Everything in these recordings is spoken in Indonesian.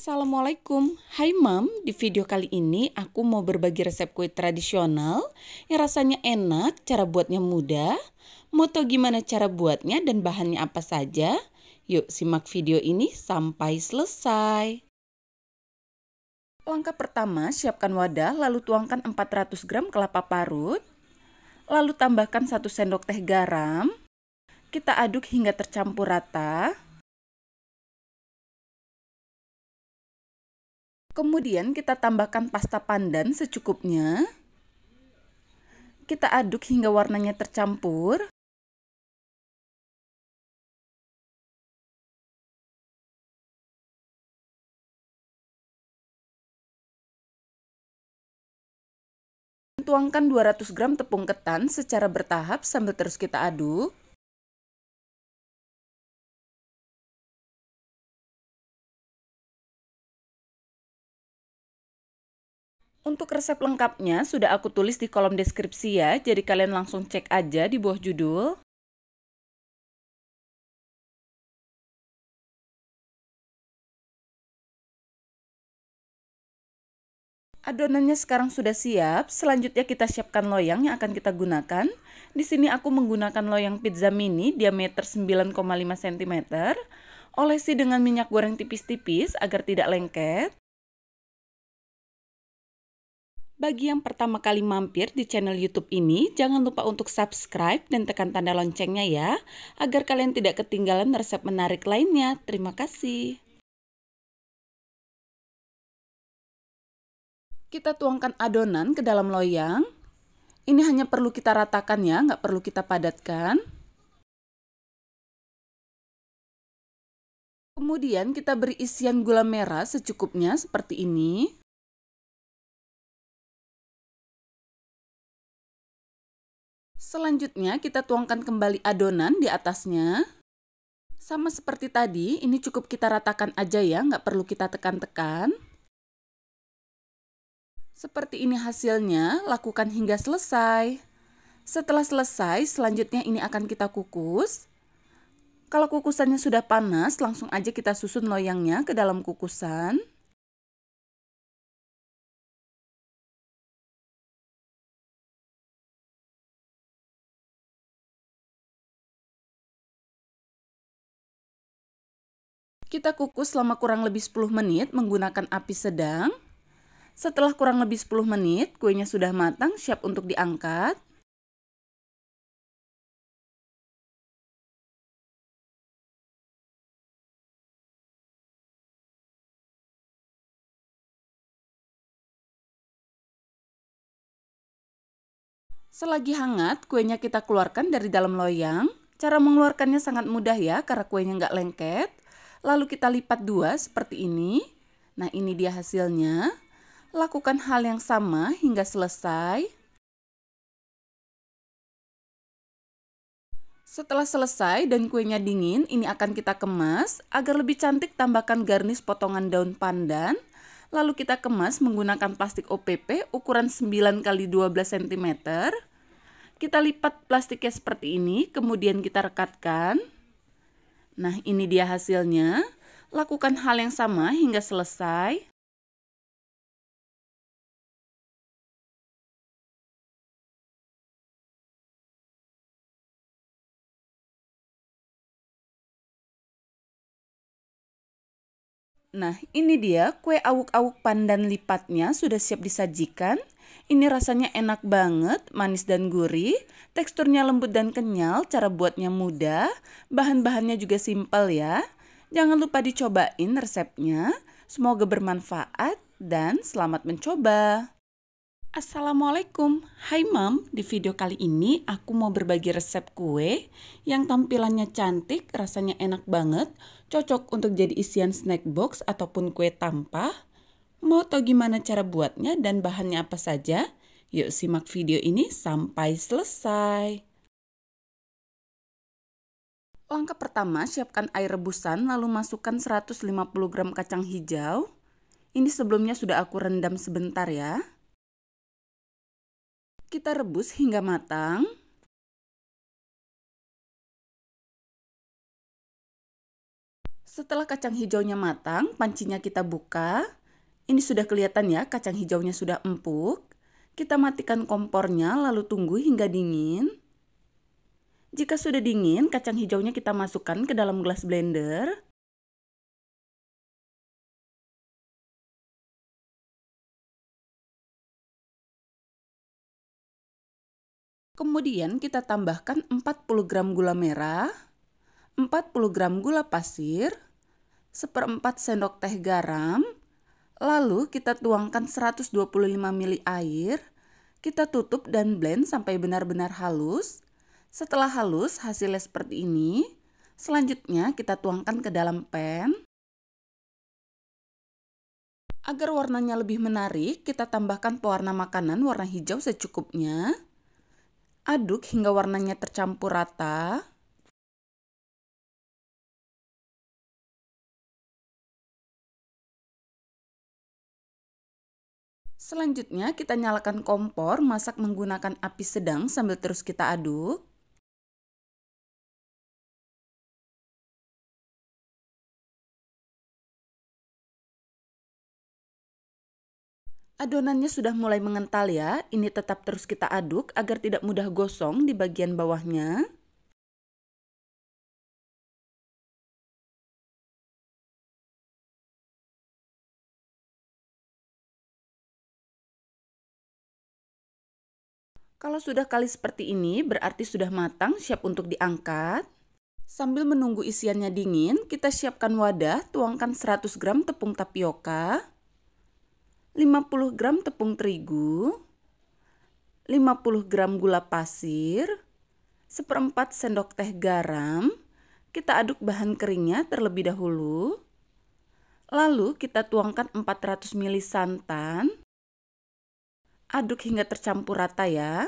Assalamualaikum, hai mam. Di video kali ini aku mau berbagi resep kue tradisional yang rasanya enak, cara buatnya mudah. Mau tau gimana cara buatnya dan bahannya apa saja? Yuk simak video ini sampai selesai. Langkah pertama, siapkan wadah lalu tuangkan 400 gram kelapa parut. Lalu tambahkan 1 sendok teh garam. Kita aduk hingga tercampur rata. Kemudian kita tambahkan pasta pandan secukupnya. Kita aduk hingga warnanya tercampur. Tuangkan 200 gram tepung ketan secara bertahap sambil terus kita aduk. Untuk resep lengkapnya sudah aku tulis di kolom deskripsi ya, jadi kalian langsung cek aja di bawah judul. Adonannya sekarang sudah siap. Selanjutnya kita siapkan loyang yang akan kita gunakan. Di sini aku menggunakan loyang pizza mini diameter 9,5 cm. Olesi dengan minyak goreng tipis-tipis agar tidak lengket. Bagi yang pertama kali mampir di channel YouTube ini, jangan lupa untuk subscribe dan tekan tanda loncengnya ya, agar kalian tidak ketinggalan resep menarik lainnya. Terima kasih. Kita tuangkan adonan ke dalam loyang. Ini hanya perlu kita ratakan ya, nggak perlu kita padatkan. Kemudian kita beri isian gula merah secukupnya seperti ini. Selanjutnya kita tuangkan kembali adonan di atasnya. Sama seperti tadi, ini cukup kita ratakan aja ya, nggak perlu kita tekan-tekan. Seperti ini hasilnya, lakukan hingga selesai. Setelah selesai, selanjutnya ini akan kita kukus. Kalau kukusannya sudah panas, langsung aja kita susun loyangnya ke dalam kukusan. Kita kukus selama kurang lebih 10 menit menggunakan api sedang. Setelah kurang lebih 10 menit, kuenya sudah matang, siap untuk diangkat. Selagi hangat, kuenya kita keluarkan dari dalam loyang. Cara mengeluarkannya sangat mudah ya, karena kuenya nggak lengket. Lalu kita lipat dua seperti ini. Nah, ini dia hasilnya. Lakukan hal yang sama hingga selesai. Setelah selesai dan kuenya dingin, ini akan kita kemas. Agar lebih cantik, tambahkan garnish potongan daun pandan. Lalu kita kemas menggunakan plastik OPP ukuran 9 x 12 cm. Kita lipat plastiknya seperti ini, kemudian kita rekatkan. Nah, ini dia hasilnya. Lakukan hal yang sama hingga selesai. Nah, ini dia kue awuk-awuk pandan lipatnya sudah siap disajikan. Ini rasanya enak banget, manis dan gurih, teksturnya lembut dan kenyal, cara buatnya mudah, bahan-bahannya juga simpel ya. Jangan lupa dicobain resepnya, semoga bermanfaat dan selamat mencoba. Assalamualaikum, hai mam, di video kali ini aku mau berbagi resep kue yang tampilannya cantik, rasanya enak banget, cocok untuk jadi isian snack box ataupun kue tampah, Mau tahu gimana cara buatnya dan bahannya apa saja? Yuk simak video ini sampai selesai. Langkah pertama, siapkan air rebusan lalu masukkan 150 gram kacang hijau. Ini sebelumnya sudah aku rendam sebentar ya. Kita rebus hingga matang. Setelah kacang hijaunya matang, pancinya kita buka. Ini sudah kelihatan ya, kacang hijaunya sudah empuk. Kita matikan kompornya lalu tunggu hingga dingin. Jika sudah dingin, kacang hijaunya kita masukkan ke dalam gelas blender. Kemudian kita tambahkan 40 gram gula merah, 40 gram gula pasir, seperempat sendok teh garam, Lalu kita tuangkan 125 ml air, kita tutup dan blend sampai benar-benar halus. Setelah halus, hasilnya seperti ini. Selanjutnya kita tuangkan ke dalam pan. Agar warnanya lebih menarik, kita tambahkan pewarna makanan warna hijau secukupnya. Aduk hingga warnanya tercampur rata. Selanjutnya kita nyalakan kompor, masak menggunakan api sedang sambil terus kita aduk. Adonannya sudah mulai mengental ya, ini tetap terus kita aduk agar tidak mudah gosong di bagian bawahnya. Kalau sudah kali seperti ini, berarti sudah matang, siap untuk diangkat. Sambil menunggu isiannya dingin, kita siapkan wadah, tuangkan 100 gram tepung tapioka, 50 gram tepung terigu, 50 gram gula pasir, seperempat sendok teh garam, kita aduk bahan keringnya terlebih dahulu. Lalu kita tuangkan 400 ml santan, Aduk hingga tercampur rata ya.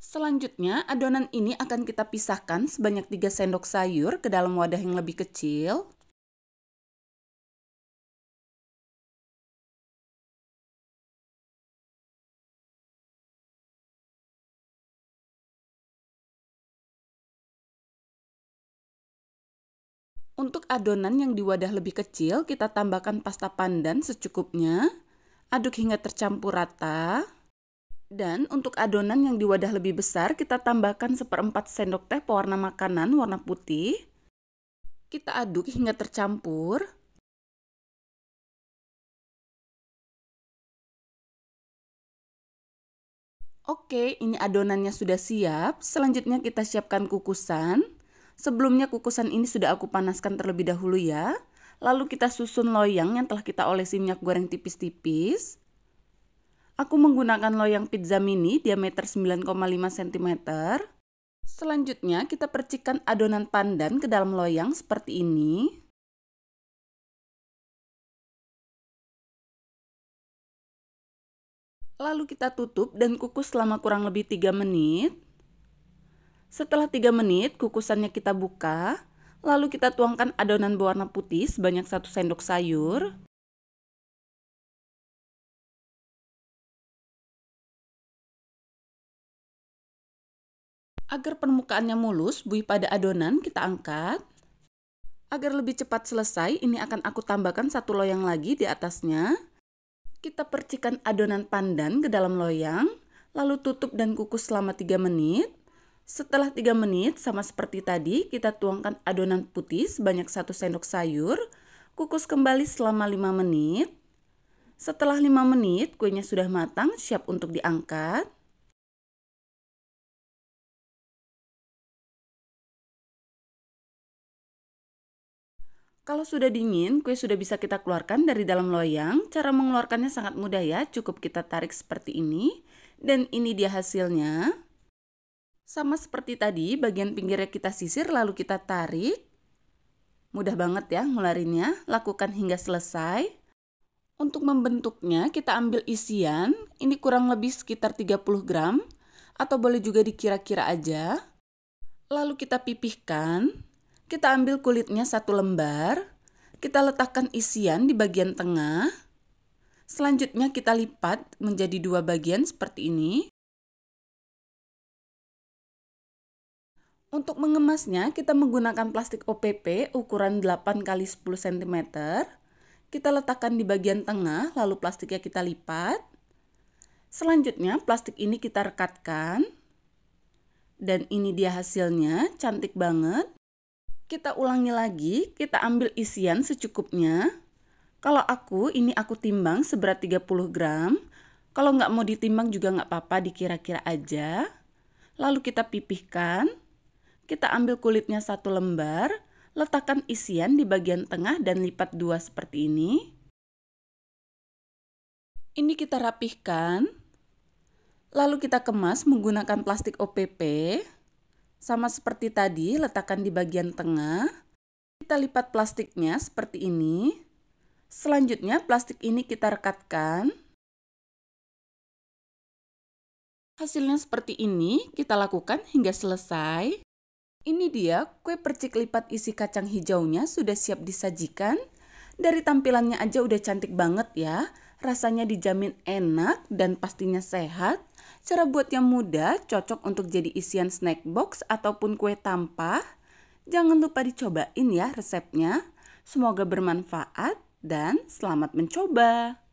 Selanjutnya, adonan ini akan kita pisahkan sebanyak 3 sendok sayur ke dalam wadah yang lebih kecil. Untuk adonan yang di wadah lebih kecil, kita tambahkan pasta pandan secukupnya. Aduk hingga tercampur rata. Dan untuk adonan yang di wadah lebih besar, kita tambahkan seperempat sendok teh pewarna makanan warna putih. Kita aduk hingga tercampur. Oke, ini adonannya sudah siap. Selanjutnya kita siapkan kukusan. Sebelumnya kukusan ini sudah aku panaskan terlebih dahulu ya. Lalu kita susun loyang yang telah kita olesi minyak goreng tipis-tipis. Aku menggunakan loyang pizza mini diameter 9,5 cm. Selanjutnya kita percikan adonan pandan ke dalam loyang seperti ini. Lalu kita tutup dan kukus selama kurang lebih 3 menit. Setelah 3 menit, kukusannya kita buka. Lalu kita tuangkan adonan berwarna putih sebanyak 1 sendok sayur. Agar permukaannya mulus, buih pada adonan kita angkat. Agar lebih cepat selesai, ini akan aku tambahkan satu loyang lagi di atasnya. Kita percikan adonan pandan ke dalam loyang, lalu tutup dan kukus selama 3 menit. Setelah 3 menit, sama seperti tadi, kita tuangkan adonan putih sebanyak 1 sendok sayur, kukus kembali selama 5 menit. Setelah 5 menit, kuenya sudah matang, siap untuk diangkat. Kalau sudah dingin, kue sudah bisa kita keluarkan dari dalam loyang. Cara mengeluarkannya sangat mudah ya, cukup kita tarik seperti ini. Dan ini dia hasilnya. Sama seperti tadi, bagian pinggirnya kita sisir lalu kita tarik. Mudah banget ya ngularinnya, lakukan hingga selesai. Untuk membentuknya, kita ambil isian, ini kurang lebih sekitar 30 gram, atau boleh juga dikira-kira aja. Lalu kita pipihkan, kita ambil kulitnya satu lembar, kita letakkan isian di bagian tengah, Selanjutnya kita lipat menjadi dua bagian seperti ini. Untuk mengemasnya, kita menggunakan plastik OPP ukuran 8 x 10 cm. Kita letakkan di bagian tengah, lalu plastiknya kita lipat. Selanjutnya, plastik ini kita rekatkan. Dan ini dia hasilnya, cantik banget. Kita ulangi lagi, kita ambil isian secukupnya. Kalau aku, ini aku timbang seberat 30 gram. Kalau nggak mau ditimbang juga nggak apa-apa, dikira-kira aja. Lalu kita pipihkan. Kita ambil kulitnya satu lembar, letakkan isian di bagian tengah dan lipat dua seperti ini. Ini kita rapihkan. Lalu kita kemas menggunakan plastik OPP. Sama seperti tadi, letakkan di bagian tengah. Kita lipat plastiknya seperti ini. Selanjutnya, plastik ini kita rekatkan. Hasilnya seperti ini, kita lakukan hingga selesai. Ini dia, kue percik lipat isi kacang hijaunya sudah siap disajikan. Dari tampilannya aja udah cantik banget ya. Rasanya dijamin enak dan pastinya sehat. Cara buatnya mudah, cocok untuk jadi isian snack box ataupun kue tampah. Jangan lupa dicobain ya resepnya. Semoga bermanfaat dan selamat mencoba.